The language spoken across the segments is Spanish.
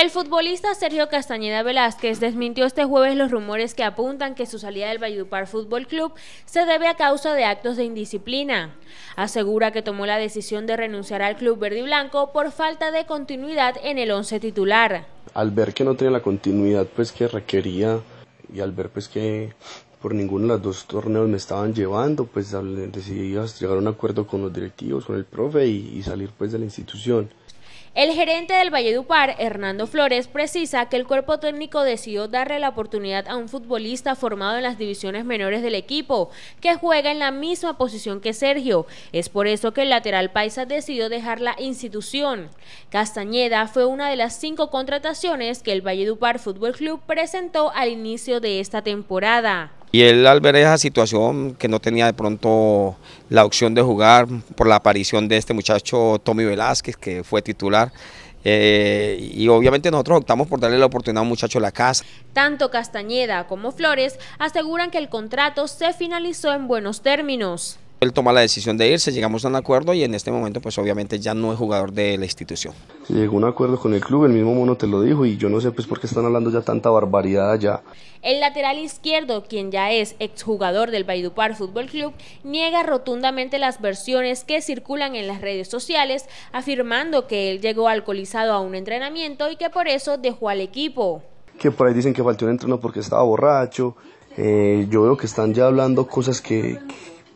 El futbolista Sergio Castañeda Velázquez desmintió este jueves los rumores que apuntan que su salida del Valledupar Fútbol Club se debe a causa de actos de indisciplina. Asegura que tomó la decisión de renunciar al club verde y blanco por falta de continuidad en el once titular. Al ver que no tenía la continuidad pues que requería y al ver pues que por ninguno de los dos torneos me estaban llevando, pues decidí llegar a un acuerdo con los directivos, con el profe y, y salir pues de la institución. El gerente del Valledupar, Hernando Flores, precisa que el cuerpo técnico decidió darle la oportunidad a un futbolista formado en las divisiones menores del equipo, que juega en la misma posición que Sergio. Es por eso que el lateral paisa decidió dejar la institución. Castañeda fue una de las cinco contrataciones que el Valledupar Fútbol Club presentó al inicio de esta temporada. Y él al ver esa situación que no tenía de pronto la opción de jugar por la aparición de este muchacho Tommy Velázquez, que fue titular, eh, y obviamente nosotros optamos por darle la oportunidad a un muchacho la casa. Tanto Castañeda como Flores aseguran que el contrato se finalizó en buenos términos. Él toma la decisión de irse, llegamos a un acuerdo y en este momento pues obviamente ya no es jugador de la institución. Llegó un acuerdo con el club, el mismo Mono te lo dijo y yo no sé pues por qué están hablando ya tanta barbaridad allá. El lateral izquierdo, quien ya es exjugador del Baidupar Fútbol Club, niega rotundamente las versiones que circulan en las redes sociales, afirmando que él llegó alcoholizado a un entrenamiento y que por eso dejó al equipo. Que por ahí dicen que faltó un entreno porque estaba borracho. Eh, yo veo que están ya hablando cosas que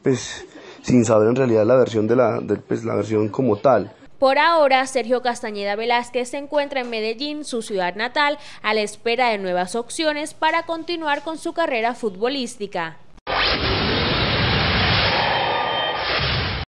pues sin saber en realidad la versión, de la, pues, la versión como tal. Por ahora, Sergio Castañeda Velázquez se encuentra en Medellín, su ciudad natal, a la espera de nuevas opciones para continuar con su carrera futbolística.